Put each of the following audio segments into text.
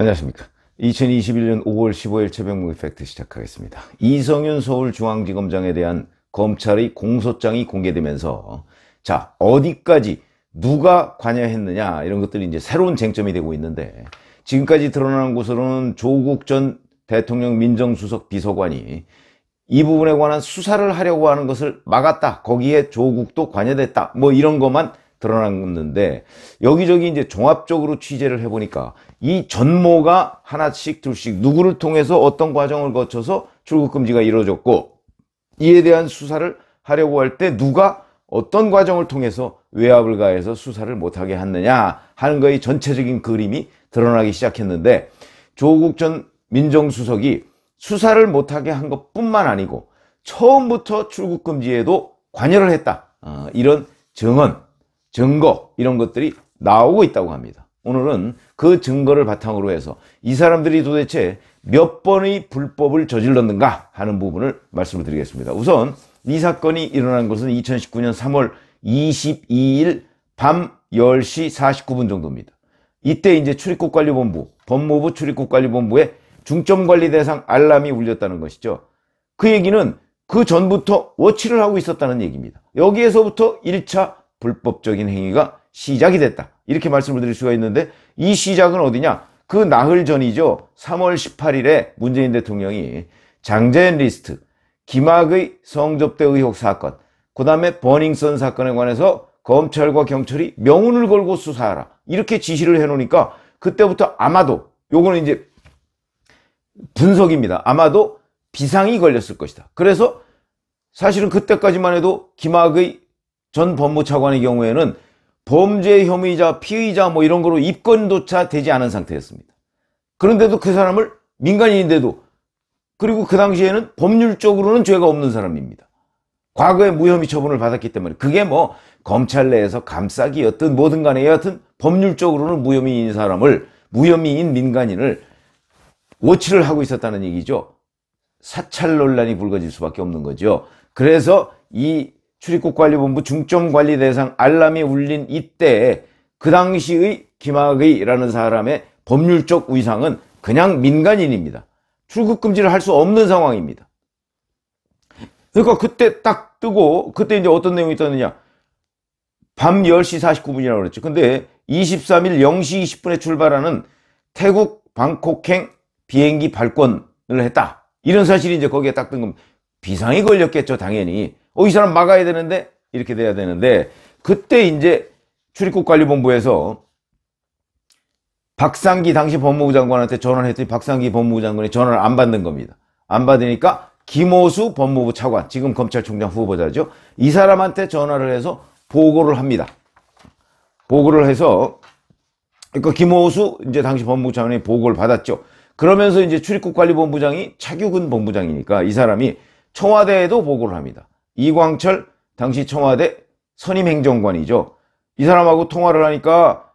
안녕하십니까. 2021년 5월 15일 최병무 이펙트 시작하겠습니다. 이성윤 서울중앙지검장에 대한 검찰의 공소장이 공개되면서 자 어디까지 누가 관여했느냐 이런 것들이 이제 새로운 쟁점이 되고 있는데 지금까지 드러난 곳으로는 조국 전 대통령 민정수석 비서관이 이 부분에 관한 수사를 하려고 하는 것을 막았다. 거기에 조국도 관여됐다. 뭐 이런 것만 드러났는데 여기저기 이제 종합적으로 취재를 해보니까 이 전모가 하나씩 둘씩 누구를 통해서 어떤 과정을 거쳐서 출국 금지가 이루어졌고 이에 대한 수사를 하려고 할 때 누가 어떤 과정을 통해서 외압을 가해서 수사를 못하게 했느냐 하는 거의 전체적인 그림이 드러나기 시작했는데 조국 전 민정수석이 수사를 못하게 한 것뿐만 아니고 처음부터 출국 금지에도 관여를 했다 어, 이런 증언 증거 이런 것들이 나오고 있다고 합니다. 오늘은 그 증거를 바탕으로 해서 이 사람들이 도대체 몇 번의 불법을 저질렀는가 하는 부분을 말씀을 드리겠습니다. 우선 이 사건이 일어난 것은 2019년 3월 22일 밤 10시 49분 정도입니다. 이때 이제 출입국관리본부, 법무부 출입국관리본부에 중점관리 대상 알람이 울렸다는 것이죠. 그 얘기는 그 전부터 워치를 하고 있었다는 얘기입니다. 여기에서부터 1차 불법적인 행위가 시작이 됐다 이렇게 말씀을 드릴 수가 있는데 이 시작은 어디냐 그 나흘 전이죠 3월 18일에 문재인 대통령이 장재현 리스트 김학의 성접대 의혹 사건 그 다음에 버닝썬 사건에 관해서 검찰과 경찰이 명운을 걸고 수사하라 이렇게 지시를 해놓으니까 그때부터 아마도 요거는 이제 분석입니다 아마도 비상이 걸렸을 것이다 그래서 사실은 그때까지만 해도 김학의 전 법무차관의 경우에는 범죄 혐의자, 피의자 뭐 이런 거로 입건조차 되지 않은 상태였습니다. 그런데도 그 사람을 민간인인데도 그리고 그 당시에는 법률적으로는 죄가 없는 사람입니다. 과거에 무혐의 처분을 받았기 때문에 그게 뭐 검찰 내에서 감싸기였든 뭐든 간에 여하튼 법률적으로는 무혐의인 사람을 무혐의인 민간인을 오치를 하고 있었다는 얘기죠. 사찰 논란이 불거질 수밖에 없는 거죠. 그래서 이 출입국관리본부 중점관리 대상 알람이 울린 이때에 그 당시의 김학의라는 사람의 법률적 위상은 그냥 민간인입니다. 출국금지를 할 수 없는 상황입니다. 그러니까 그때 딱 뜨고 그때 이제 어떤 내용이 떴느냐 밤 10시 49분이라고 그랬죠. 근데 23일 0시 20분에 출발하는 태국 방콕행 비행기 발권을 했다. 이런 사실이 이제 거기에 딱뜬 겁니다. 비상이 걸렸겠죠, 당연히. 어, 이 사람 막아야 되는데 이렇게 돼야 되는데 그때 이제 출입국관리본부에서 박상기 당시 법무부 장관한테 전화를 했더니 박상기 법무부 장관이 전화를 안 받는 겁니다. 안 받으니까 김호수 법무부 차관, 지금 검찰총장 후보자죠. 이 사람한테 전화를 해서 보고를 합니다. 보고를 해서 그러니까 김호수 이제 당시 법무부 차관이 보고를 받았죠. 그러면서 이제 출입국관리본부장이 차규근 본부장이니까 이 사람이 청와대에도 보고를 합니다. 이광철 당시 청와대 선임 행정관이죠. 이 사람하고 통화를 하니까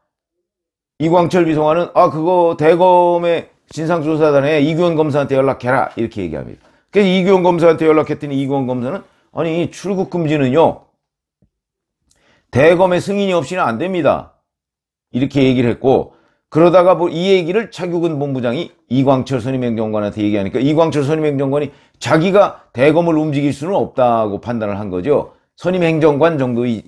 이광철 비서관은 아 그거 대검의 진상조사단에 이규원 검사한테 연락해라 이렇게 얘기합니다. 그래서 이규원 검사한테 연락했더니 이규원 검사는 아니 출국 금지는요 대검의 승인이 없이는 안 됩니다. 이렇게 얘기를 했고 그러다가 뭐 이 얘기를 차규근 본부장이 이광철 선임행정관한테 얘기하니까 이광철 선임행정관이 자기가 대검을 움직일 수는 없다고 판단을 한 거죠. 선임행정관 정도의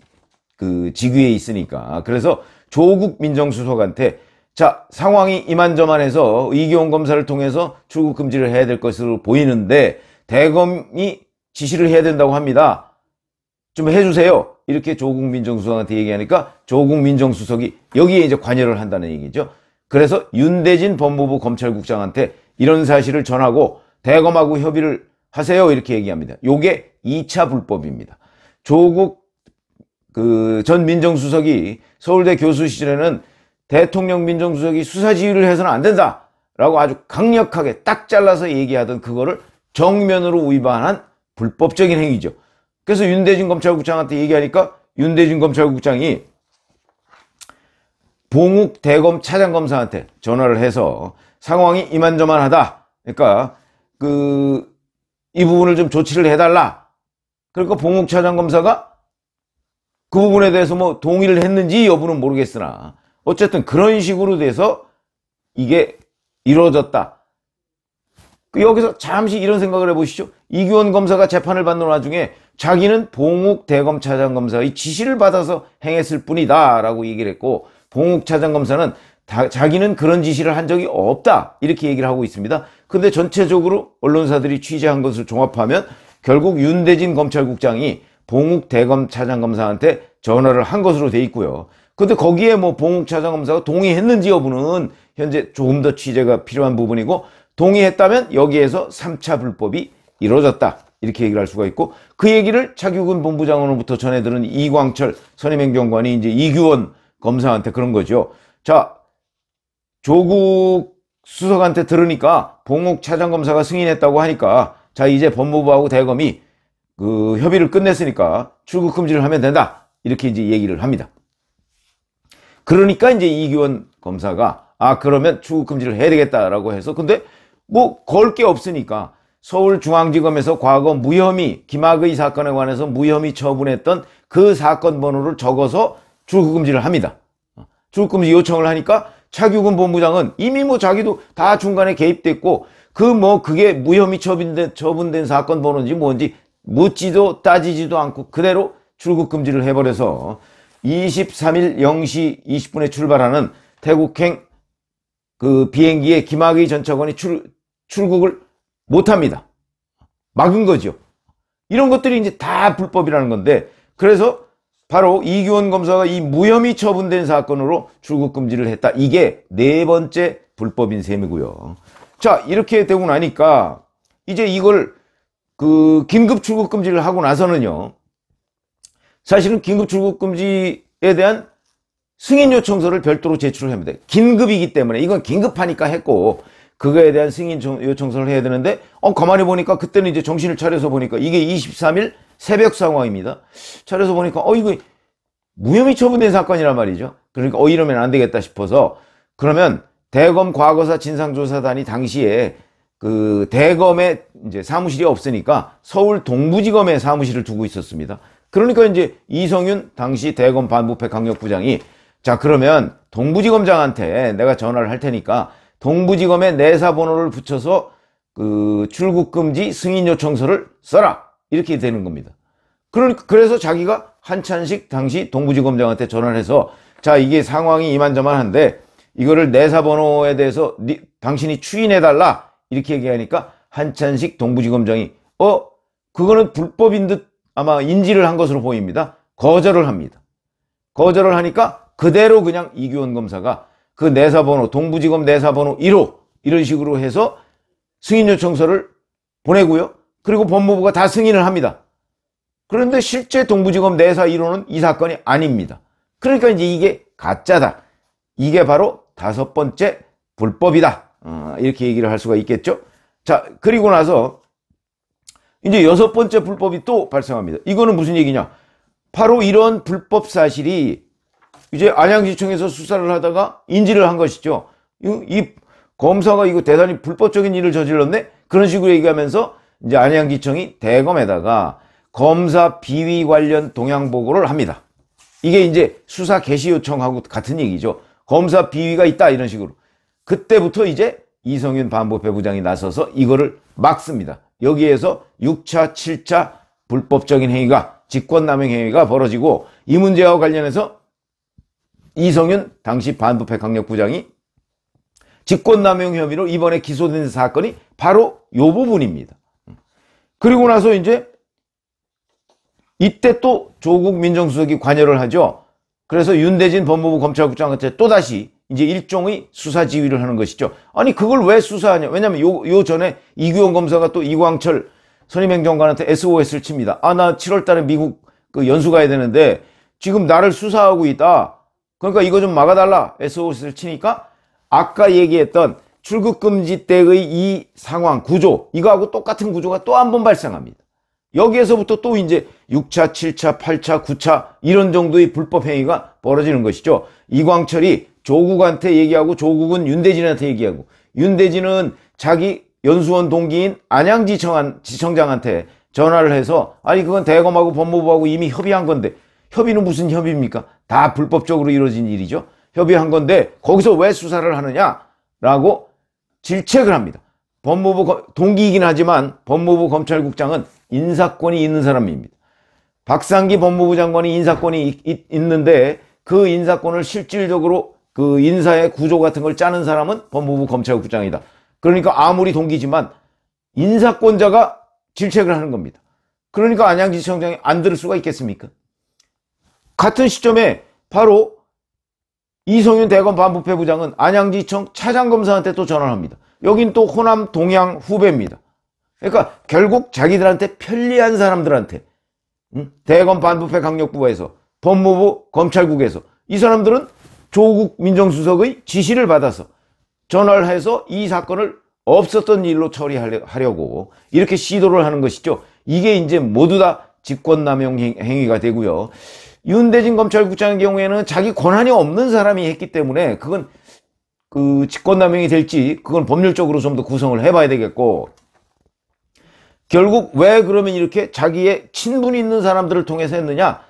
그 직위에 있으니까. 그래서 조국 민정수석한테 자 상황이 이만저만해서 이기용 검사를 통해서 출국 금지를 해야 될 것으로 보이는데 대검이 지시를 해야 된다고 합니다. 좀 해주세요. 이렇게 조국 민정수석한테 얘기하니까 조국 민정수석이 여기에 이제 관여를 한다는 얘기죠. 그래서 윤대진 법무부 검찰국장한테 이런 사실을 전하고 대검하고 협의를 하세요 이렇게 얘기합니다. 요게 2차 불법입니다. 조국 그 전 민정수석이 서울대 교수 시절에는 대통령 민정수석이 수사지휘를 해서는 안 된다 라고 아주 강력하게 딱 잘라서 얘기하던 그거를 정면으로 위반한 불법적인 행위죠. 그래서 윤대진 검찰국장한테 얘기하니까 윤대진 검찰국장이 봉욱 대검 차장검사한테 전화를 해서 상황이 이만저만하다. 그러니까 그 이 부분을 좀 조치를 해달라. 그러니까 봉욱 차장검사가 그 부분에 대해서 뭐 동의를 했는지 여부는 모르겠으나 어쨌든 그런 식으로 돼서 이게 이루어졌다. 여기서 잠시 이런 생각을 해보시죠. 이규원 검사가 재판을 받는 와중에 자기는 봉욱 대검차장 검사의 지시를 받아서 행했을 뿐이다 라고 얘기를 했고 봉욱 차장 검사는 다, 자기는 그런 지시를 한 적이 없다 이렇게 얘기를 하고 있습니다. 근데 전체적으로 언론사들이 취재한 것을 종합하면 결국 윤대진 검찰국장이 봉욱 대검 차장검사한테 전화를 한 것으로 돼 있고요. 근데 거기에 뭐 봉욱 차장검사가 동의했는지 여부는 현재 조금 더 취재가 필요한 부분이고 동의했다면 여기에서 3차 불법이 이루어졌다. 이렇게 얘기를 할 수가 있고 그 얘기를 차규근 본부장으로부터 전해들은 이광철 선임행정관이 이제 이규원 검사한테 그런 거죠. 자, 조국 수석한테 들으니까 봉옥 차장검사가 승인했다고 하니까 자, 이제 법무부하고 대검이 그 협의를 끝냈으니까 출국 금지를 하면 된다. 이렇게 이제 얘기를 합니다. 그러니까 이제 이규원 검사가 아 그러면 출국 금지를 해야 되겠다라고 해서 근데 뭐걸게 없으니까 서울중앙지검에서 과거 무혐의 김학의 사건에 관해서 무혐의 처분했던 그 사건 번호를 적어서 출국금지를 합니다. 어, 출국금지 요청을 하니까 차규근 본부장은 이미 뭐 자기도 다 중간에 개입됐고 그 뭐 그게 무혐의 처분된, 처분된 사건 번호인지 뭔지 묻지도 따지지도 않고 그대로 출국금지를 해버려서 23일 0시 20분에 출발하는 태국행 그 비행기에 김학의 전 차관이 출, 출국을 못합니다. 막은 거죠. 이런 것들이 이제 다 불법이라는 건데 그래서 바로 이규원 검사가 이 무혐의 처분된 사건으로 출국 금지를 했다. 이게 네 번째 불법인 셈이고요. 자 이렇게 되고 나니까 이제 이걸 그 긴급 출국 금지를 하고 나서는요. 사실은 긴급 출국 금지에 대한 승인 요청서를 별도로 제출을 합니다. 긴급이기 때문에 이건 긴급하니까 했고 그거에 대한 승인 요청서를 해야 되는데 어 가만히 보니까 그때는 이제 정신을 차려서 보니까 이게 23일 새벽 상황입니다. 차려서 보니까 어 이거 무혐의 처분된 사건이란 말이죠. 그러니까 어 이러면 안 되겠다 싶어서 그러면 대검 과거사 진상조사단이 당시에 그 대검에 이제 사무실이 없으니까 서울 동부지검에 사무실을 두고 있었습니다. 그러니까 이제 이성윤 당시 대검 반부패 강력부장이 자 그러면 동부지검장한테 내가 전화를 할 테니까 동부지검에 내사번호를 붙여서 그 출국금지 승인요청서를 써라 이렇게 되는 겁니다 그래서 자기가 한찬식 당시 동부지검장한테 전화를 해서 자 이게 상황이 이만저만한데 이거를 내사번호에 대해서 니, 당신이 추인해달라 이렇게 얘기하니까 한찬식 동부지검장이 어? 그거는 불법인 듯 아마 인지를 한 것으로 보입니다 거절을 합니다 거절을 하니까 그대로 그냥 이규원 검사가 그 내사번호 동부지검 내사번호 1호 이런 식으로 해서 승인 요청서를 보내고요. 그리고 법무부가 다 승인을 합니다. 그런데 실제 동부지검 내사 1호는 이 사건이 아닙니다. 그러니까 이제 이게 가짜다. 이게 바로 다섯 번째 불법이다. 어, 이렇게 얘기를 할 수가 있겠죠. 자, 그리고 나서 이제 여섯 번째 불법이 또 발생합니다. 이거는 무슨 얘기냐? 바로 이런 불법 사실이 이제 안양지청에서 수사를 하다가 인지를 한 것이죠. 이, 이 검사가 이거 대단히 불법적인 일을 저질렀네? 그런 식으로 얘기하면서 이제 안양지청이 대검에다가 검사 비위 관련 동향 보고를 합니다. 이게 이제 수사 개시 요청하고 같은 얘기죠. 검사 비위가 있다 이런 식으로. 그때부터 이제 이성윤 반부패 부장이 나서서 이거를 막습니다. 여기에서 6차, 7차 불법적인 행위가 직권남용 행위가 벌어지고 이 문제와 관련해서 이성윤 당시 반부패 강력부장이 직권남용 혐의로 이번에 기소된 사건이 바로 요 부분입니다. 그리고 나서 이제 이때 또 조국 민정수석이 관여를 하죠. 그래서 윤대진 법무부 검찰국장한테 또다시 이제 일종의 수사 지휘를 하는 것이죠. 아니 그걸 왜 수사하냐? 왜냐면 요, 요 전에 이규원 검사가 또 이광철 선임행정관한테 SOS를 칩니다. 아 나 7월달에 미국 그 연수 가야 되는데 지금 나를 수사하고 있다. 그러니까 이거 좀 막아달라 SOS를 치니까 아까 얘기했던 출국금지 때의 이 상황, 구조 이거하고 똑같은 구조가 또 한 번 발생합니다. 여기에서부터 또 이제 6차, 7차, 8차, 9차 이런 정도의 불법 행위가 벌어지는 것이죠. 이광철이 조국한테 얘기하고 조국은 윤대진한테 얘기하고 윤대진은 자기 연수원 동기인 안양지청장한테 전화를 해서 아니 그건 대검하고 법무부하고 이미 협의한 건데 협의는 무슨 협의입니까? 다 불법적으로 이루어진 일이죠. 협의한 건데 거기서 왜 수사를 하느냐라고 질책을 합니다. 법무부 동기이긴 하지만 법무부 검찰국장은 인사권이 있는 사람입니다. 박상기 법무부 장관이 인사권이 있, 있, 있는데 그 인사권을 실질적으로 그 인사의 구조 같은 걸 짜는 사람은 법무부 검찰국장이다. 그러니까 아무리 동기지만 인사권자가 질책을 하는 겁니다. 그러니까 안양지청장이 안 들을 수가 있겠습니까? 같은 시점에 바로 이성윤 대검 반부패 부장은 안양지청 차장검사한테 또 전화를 합니다. 여긴 또 호남 동양 후배입니다. 그러니까 결국 자기들한테 편리한 사람들한테 응? 대검 반부패 강력부에서 법무부 검찰국에서 이 사람들은 조국 민정수석의 지시를 받아서 전화를 해서 이 사건을 없었던 일로 처리하려고 이렇게 시도를 하는 것이죠. 이게 이제 모두 다 직권남용 행위가 되고요. 윤대진 검찰국장의 경우에는 자기 권한이 없는 사람이 했기 때문에 그건 그 직권남용이 될지 그건 법률적으로 좀 더 구성을 해봐야 되겠고 결국 왜 그러면 이렇게 자기의 친분이 있는 사람들을 통해서 했느냐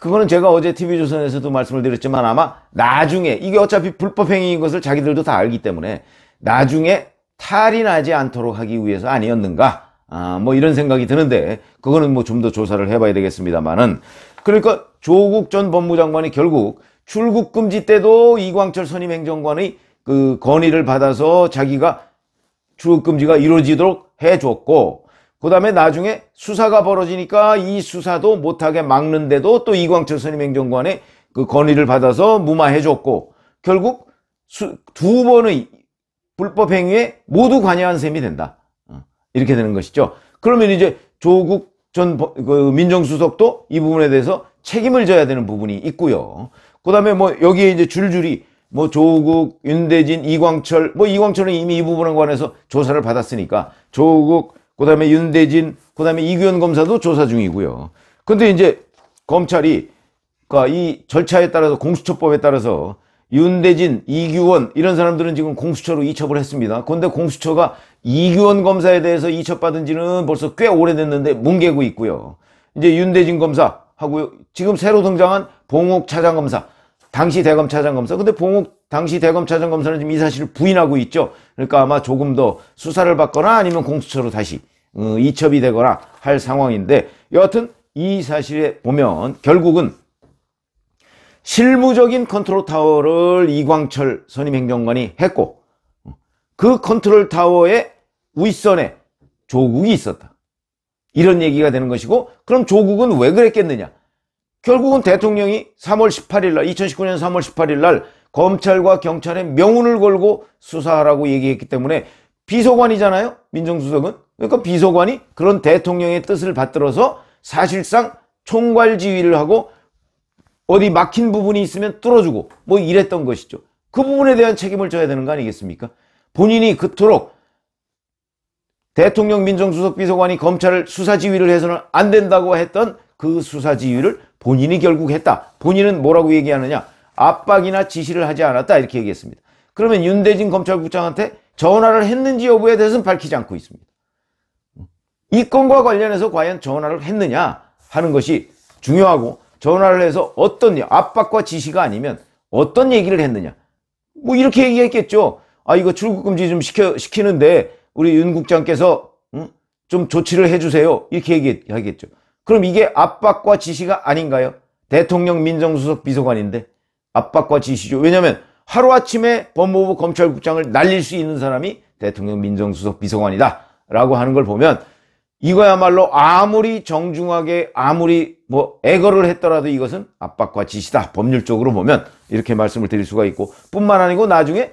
그거는 제가 어제 TV조선에서도 말씀을 드렸지만 아마 나중에 이게 어차피 불법행위인 것을 자기들도 다 알기 때문에 나중에 탈이 나지 않도록 하기 위해서 아니었는가 아뭐 이런 생각이 드는데 그거는 뭐 좀 더 조사를 해봐야 되겠습니다만은 그러니까 조국 전 법무장관이 결국 출국 금지 때도 이광철 선임 행정관의 그 건의를 받아서 자기가 출국 금지가 이루어지도록 해줬고 그 다음에 나중에 수사가 벌어지니까 이 수사도 못하게 막는데도 또 이광철 선임 행정관의 그 건의를 받아서 무마해줬고 결국 수, 두 번의 불법 행위에 모두 관여한 셈이 된다. 어, 이렇게 되는 것이죠. 그러면 이제 조국 전그 민정수석도 이 부분에 대해서 책임을 져야 되는 부분이 있고요. 그 다음에 뭐 여기에 이제 줄줄이 뭐 조국, 윤대진, 이광철 뭐 이광철은 이미 이 부분에 관해서 조사를 받았으니까 조국, 그 다음에 윤대진, 그 다음에 이규현 검사도 조사 중이고요. 근데 이제 검찰이 그러니까 이 절차에 따라서 공수처법에 따라서 윤대진, 이규원 이런 사람들은 지금 공수처로 이첩을 했습니다. 그런데 공수처가 이규원 검사에 대해서 이첩받은 지는 벌써 꽤 오래됐는데 뭉개고 있고요. 이제 윤대진 검사 하고요. 지금 새로 등장한 봉욱 차장검사, 당시 대검 차장검사. 근데 봉욱 당시 대검 차장검사는 지금 이 사실을 부인하고 있죠. 그러니까 아마 조금 더 수사를 받거나 아니면 공수처로 다시 어, 이첩이 되거나 할 상황인데 여하튼 이 사실에 보면 결국은 실무적인 컨트롤 타워를 이광철 선임 행정관이 했고 그 컨트롤 타워의 윗선에 조국이 있었다. 이런 얘기가 되는 것이고 그럼 조국은 왜 그랬겠느냐? 결국은 대통령이 3월 18일 날 2019년 3월 18일 날 검찰과 경찰의 명운을 걸고 수사하라고 얘기했기 때문에 비서관이잖아요. 민정수석은. 그러니까 비서관이 그런 대통령의 뜻을 받들어서 사실상 총괄 지휘를 하고 어디 막힌 부분이 있으면 뚫어주고 뭐 이랬던 것이죠. 그 부분에 대한 책임을 져야 되는 거 아니겠습니까? 본인이 그토록 대통령 민정수석 비서관이 검찰을 수사지휘를 해서는 안 된다고 했던 그 수사지휘를 본인이 결국 했다. 본인은 뭐라고 얘기하느냐. 압박이나 지시를 하지 않았다. 이렇게 얘기했습니다. 그러면 윤대진 검찰국장한테 전화를 했는지 여부에 대해서는 밝히지 않고 있습니다. 이 건과 관련해서 과연 전화를 했느냐 하는 것이 중요하고 전화를 해서 어떤 압박과 지시가 아니면 어떤 얘기를 했느냐 뭐 이렇게 얘기했겠죠 아 이거 출국금지 좀 시켜, 시키는데 우리 윤 국장께서 응? 좀 조치를 해주세요. 이렇게 얘기하겠죠. 그럼 이게 압박과 지시가 아닌가요? 대통령 민정수석 비서관인데 압박과 지시죠. 왜냐하면 하루아침에 법무부 검찰국장을 날릴 수 있는 사람이 대통령 민정수석 비서관이다 라고 하는 걸 보면 이거야말로 아무리 정중하게 아무리 뭐 애거를 했더라도 이것은 압박과 지시다 법률적으로 보면 이렇게 말씀을 드릴 수가 있고 뿐만 아니고 나중에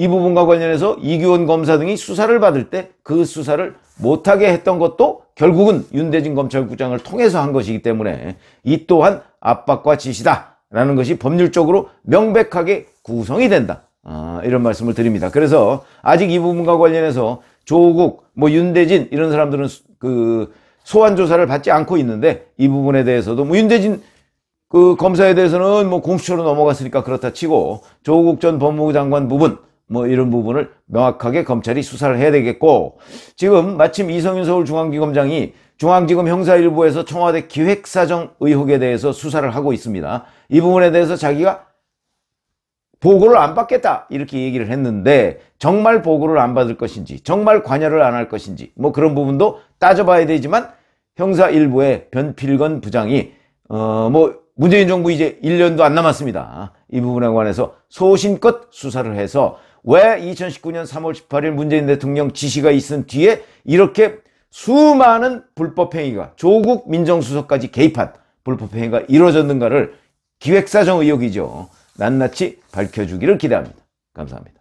이 부분과 관련해서 이규원 검사 등이 수사를 받을 때 그 수사를 못하게 했던 것도 결국은 윤대진 검찰국장을 통해서 한 것이기 때문에 이 또한 압박과 지시다라는 것이 법률적으로 명백하게 구성이 된다. 아, 이런 말씀을 드립니다. 그래서 아직 이 부분과 관련해서 조국, 뭐 윤대진 이런 사람들은 그 소환 조사를 받지 않고 있는데 이 부분에 대해서도 뭐 윤대진 그 검사에 대해서는 뭐 공수처로 넘어갔으니까 그렇다 치고 조국 전 법무부 장관 부분 뭐 이런 부분을 명확하게 검찰이 수사를 해야 되겠고 지금 마침 이성윤 서울중앙지검장이 중앙지검 형사일부에서 청와대 기획사정 의혹에 대해서 수사를 하고 있습니다. 이 부분에 대해서 자기가 보고를 안 받겠다 이렇게 얘기를 했는데 정말 보고를 안 받을 것인지 정말 관여를 안 할 것인지 뭐 그런 부분도 따져봐야 되지만 형사일부의 변필건 부장이 어 뭐 문재인 정부 이제 1년도 안 남았습니다. 이 부분에 관해서 소신껏 수사를 해서 왜 2019년 3월 18일 문재인 대통령 지시가 있은 뒤에 이렇게 수많은 불법행위가 조국 민정수석까지 개입한 불법행위가 이루어졌는가를 기획사정 의혹이죠. 낱낱이 밝혀주기를 기대합니다. 감사합니다.